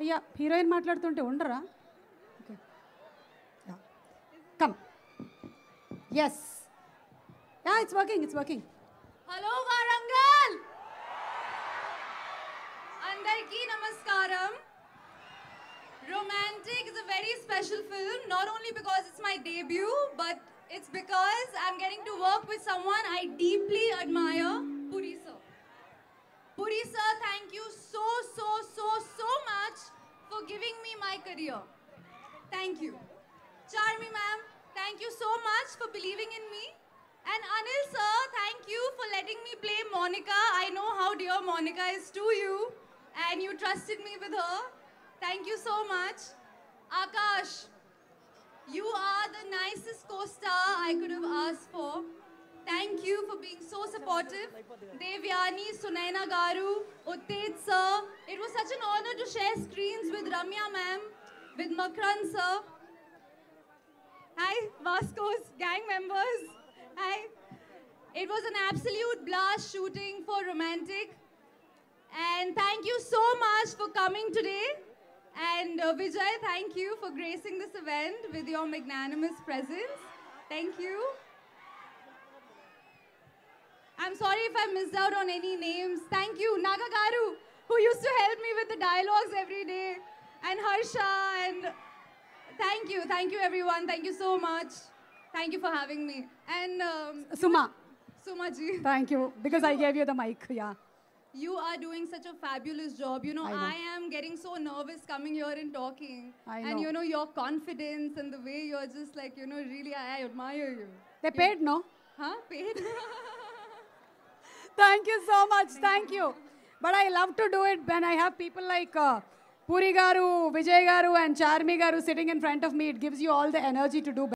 అయ్యా హీరోయిన్ మాట్లాడుతుంటే ఉండరా okay come yes yeah it's working it's working hello Warangal అందరికీ నమస్కారం Romantic is a very special film, not only because it's my debut, but it's because I'm getting to work with someone I deeply admire, Puri sir. Puri sir, thank you so, so, so, so much giving me my career. Thank you. Charmi ma'am, thank you so much for believing in me. And Anil sir, thank you for letting me play Monica. I know how dear Monica is to you. And you trusted me with her. Thank you so much. Akash, you are the nicest co-star I could have thank you for being so supportive. Devyani, Sunaina Garu, Utted sir. It was such an honor to share screens with Ramya ma'am, with Makran sir. Hi, Vasco's gang members. Hi. It was an absolute blast shooting for Romantic. And thank you so much for coming today. And uh, Vijay, thank you for gracing this event with your magnanimous presence. Thank you. I'm sorry if I missed out on any names. Thank you, Nagagaru, who used to help me with the dialogues every day, and Harsha, and thank you, thank you everyone, thank you so much. Thank you for having me. And um, Suma. Suma ji. Thank you, because you I gave you the mic, yeah. You are doing such a fabulous job. You know, I, know. I am getting so nervous coming here and talking. I know. And you know, your confidence and the way you're just like, you know, really, I, I admire you. They paid, you, no? Huh? Paid? Thank you so much. Thank you. But I love to do it when I have people like uh, Puri Garu, Vijay Garu, and Charmi Garu sitting in front of me. It gives you all the energy to do better.